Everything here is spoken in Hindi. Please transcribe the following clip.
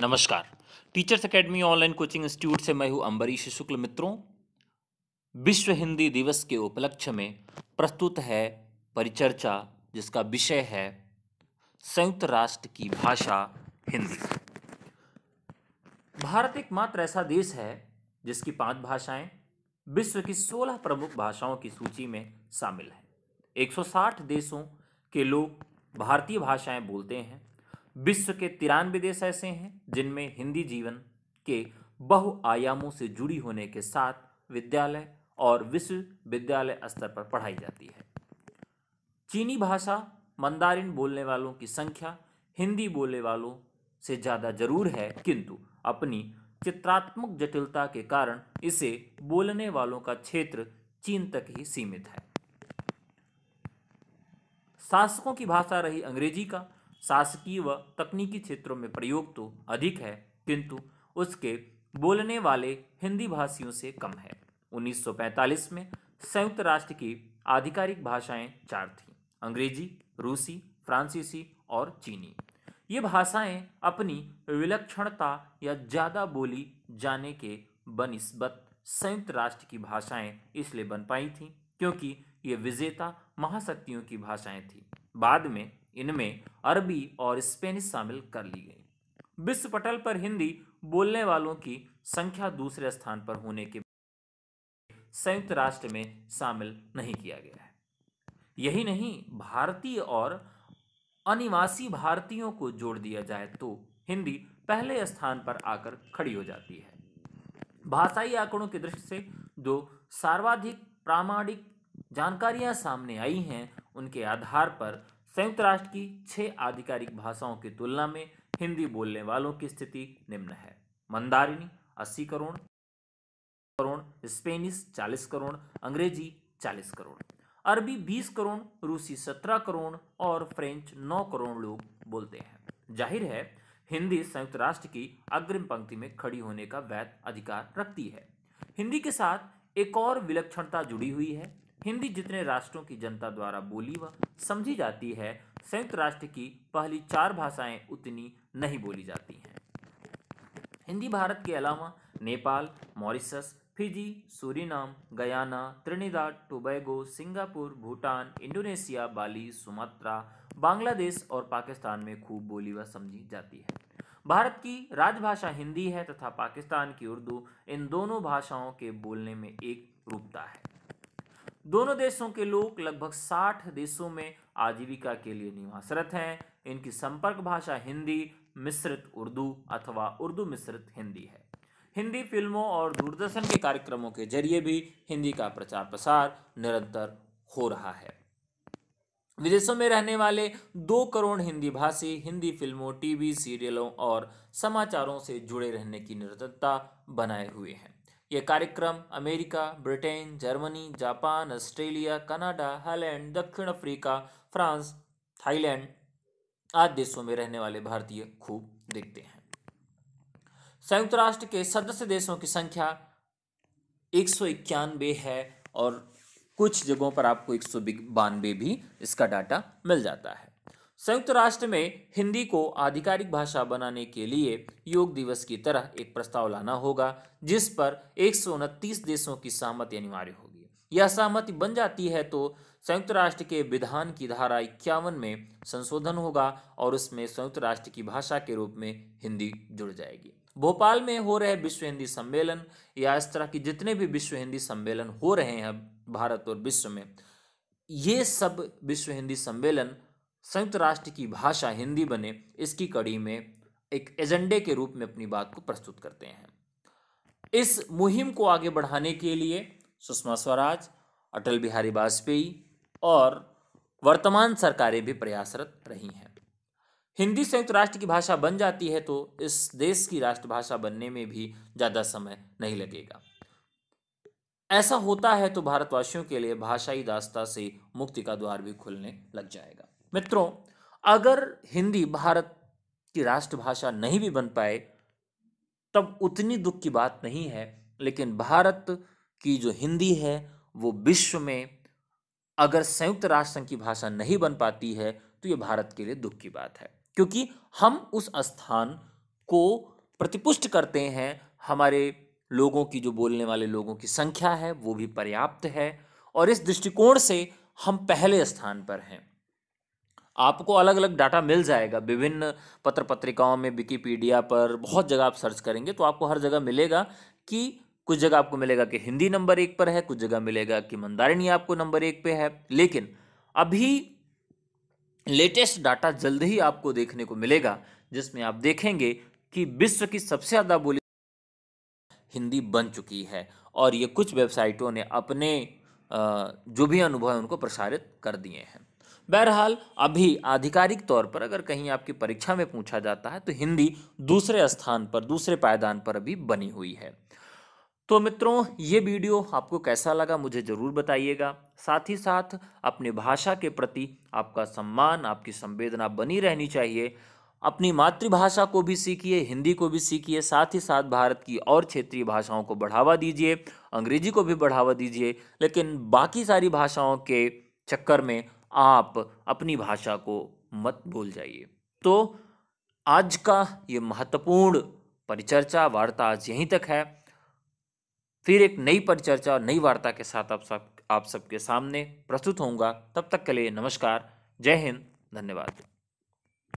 नमस्कार teachers academy online coaching institute से मैं हूं अंबरीश शुक्ल मित्रों विश्व हिंदी दिवस के उपलक्ष्य में प्रस्तुत है परिचर्चा जिसका विषय है संयुक्त राष्ट्र की भाषा हिंदी भारत एकमात्र ऐसा देश है जिसकी पांच भाषाएं विश्व की सोलह प्रमुख भाषाओं की सूची में शामिल हैं 160 देशों के लोग भारतीय भाषाएं बोलते हैं विश्व के तिरानवे देश ऐसे हैं जिनमें हिंदी जीवन के बहुआयामों से जुड़ी होने के साथ विद्यालय और विश्वविद्यालय स्तर पर पढ़ाई जाती है चीनी भाषा मंदारिन बोलने वालों की संख्या हिंदी बोलने वालों से ज़्यादा जरूर है किंतु अपनी चित्रात्मक जटिलता के कारण इसे बोलने वालों का क्षेत्र चीन तक ही सीमित है शासकों की भाषा रही अंग्रेजी का शासकीय व तकनीकी क्षेत्रों में प्रयोग तो अधिक है किंतु उसके बोलने वाले हिंदी भाषियों से कम है 1945 में संयुक्त राष्ट्र की आधिकारिक भाषाएं चार थीं अंग्रेजी रूसी फ्रांसीसी और चीनी ये भाषाएं अपनी विलक्षणता या ज़्यादा बोली जाने के बनिस्बत संयुक्त राष्ट्र की भाषाएं इसलिए बन पाई थीं क्योंकि ये विजेता महाशक्तियों की भाषाएं थीं बाद में इनमें अरबी और स्पेनिश शामिल कर ली गई विश्व पटल पर हिंदी बोलने वालों की संख्या दूसरे स्थान पर होने के संयुक्त राष्ट्र में शामिल नहीं किया गया है यही नहीं भारतीय और अनिवासी भारतीयों को जोड़ दिया जाए तो हिंदी पहले स्थान पर आकर खड़ी हो जाती है भाषाई आंकड़ों की दृष्टि से जो सर्वाधिक प्रामाणिक जानकारियां सामने आई हैं उनके आधार पर संयुक्त राष्ट्र की छह आधिकारिक भाषाओं की तुलना में हिंदी बोलने वालों की स्थिति निम्न है मंदारिनी अस्सी करोड़ करोड़ स्पेनिश चालीस करोड़ अंग्रेजी चालीस करोड़ अरबी बीस करोड़ रूसी सत्रह करोड़ और फ्रेंच नौ करोड़ लोग बोलते हैं जाहिर है हिंदी संयुक्त राष्ट्र की अग्रिम पंक्ति में खड़ी होने का वैध अधिकार रखती है हिंदी के साथ एक और विलक्षणता जुड़ी हुई है हिंदी जितने राष्ट्रों की जनता द्वारा बोली व समझी जाती है संयुक्त राष्ट्र की पहली चार भाषाएं उतनी नहीं बोली जाती हैं हिंदी भारत के अलावा Nepal Mauritius Fiji Suriname Guyana Trinidad Tobago Singapore Bhutan Indonesia Bali Sumatra Bangladesh और पाकिस्तान में खूब बोली व समझी जाती है भारत की राजभाषा हिंदी है तथा पाकिस्तान की उर्दू इन दोनों भाषाओं के बोलने में एक रूपता है दोनों देशों के लोग लगभग 60 देशों में आजीविका के लिए निवासरत हैं इनकी संपर्क भाषा हिंदी मिश्रित उर्दू अथवा उर्दू मिश्रित हिंदी है हिंदी फिल्मों और दूरदर्शन के कार्यक्रमों के जरिए भी हिंदी का प्रचार प्रसार निरंतर हो रहा है विदेशों में रहने वाले दो करोड़ हिंदी भाषी हिंदी फिल्मों टीवी सीरियलों और समाचारों से जुड़े रहने की निरंतरता बनाए हुए हैं यह कार्यक्रम America Britain Germany Japan Australia Canada Holland दक्षिण अफ्रीका फ्रांस थाईलैंड आदि देशों में रहने वाले भारतीय खूब देखते हैं संयुक्त राष्ट्र के सदस्य देशों की संख्या एक सौ इक्यानवे है और कुछ जगहों पर आपको एक सौ बानवे भी इसका डाटा मिल जाता है संयुक्त राष्ट्र में हिंदी को आधिकारिक भाषा बनाने के लिए योग दिवस की तरह एक प्रस्ताव लाना होगा जिस पर एक देशों की सहमति अनिवार्य होगी यह सहमति बन जाती है तो संयुक्त राष्ट्र के विधान की धारा इक्यावन में संशोधन होगा और उसमें संयुक्त राष्ट्र की भाषा के रूप में हिंदी जुड़ जाएगी भोपाल में हो रहे विश्व हिंदी सम्मेलन या इस तरह की जितने भी विश्व हिंदी सम्मेलन हो रहे हैं भारत और विश्व में ये सब विश्व हिंदी सम्मेलन संयुक्त राष्ट्र की भाषा हिंदी बने इसकी कड़ी में एक एजेंडे के रूप में अपनी बात को प्रस्तुत करते हैं इस मुहिम को आगे बढ़ाने के लिए सुषमा स्वराज अटल बिहारी वाजपेयी और वर्तमान सरकारें भी प्रयासरत रही हैं हिंदी संयुक्त राष्ट्र की भाषा बन जाती है तो इस देश की राष्ट्रभाषा बनने में भी ज़्यादा समय नहीं लगेगा ऐसा होता है तो भारतवासियों के लिए भाषाई दास्ता से मुक्ति का द्वार भी खुलने लग जाएगा मित्रों अगर हिंदी भारत की राष्ट्रभाषा नहीं भी बन पाए तब उतनी दुख की बात नहीं है लेकिन भारत की जो हिंदी है वो विश्व में अगर संयुक्त राष्ट्र संघ की भाषा नहीं बन पाती है तो ये भारत के लिए दुख की बात है क्योंकि हम उस स्थान को प्रतिपुष्ट करते हैं हमारे लोगों की जो बोलने वाले लोगों की संख्या है वो भी पर्याप्त है और इस दृष्टिकोण से हम पहले स्थान पर हैं आपको अलग अलग डाटा मिल जाएगा विभिन्न पत्र पत्रिकाओं में विकीपीडिया पर बहुत जगह आप सर्च करेंगे तो आपको हर जगह मिलेगा कि कुछ जगह आपको मिलेगा कि हिंदी नंबर एक पर है कुछ जगह मिलेगा कि मंदारिणी आपको नंबर एक पे है लेकिन अभी लेटेस्ट डाटा जल्द ही आपको देखने को मिलेगा जिसमें आप देखेंगे कि विश्व की सबसे ज़्यादा बोली हिंदी बन चुकी है और ये कुछ वेबसाइटों ने अपने जो भी अनुभव है उनको प्रसारित कर दिए हैं बहरहाल अभी आधिकारिक तौर पर अगर कहीं आपकी परीक्षा में पूछा जाता है तो हिंदी दूसरे स्थान पर दूसरे पायदान पर अभी बनी हुई है तो मित्रों ये वीडियो आपको कैसा लगा मुझे ज़रूर बताइएगा साथ ही साथ अपनी भाषा के प्रति आपका सम्मान आपकी संवेदना बनी रहनी चाहिए अपनी मातृभाषा को भी सीखिए हिंदी को भी सीखिए साथ ही साथ भारत की और क्षेत्रीय भाषाओं को बढ़ावा दीजिए अंग्रेजी को भी बढ़ावा दीजिए लेकिन बाकी सारी भाषाओं के चक्कर में आप अपनी भाषा को मत भूल जाइए तो आज का ये महत्वपूर्ण परिचर्चा वार्ता आज यहीं तक है फिर एक नई परिचर्चा और नई वार्ता के साथ आप सब आप सबके सामने प्रस्तुत होऊंगा तब तक के लिए नमस्कार जय हिंद धन्यवाद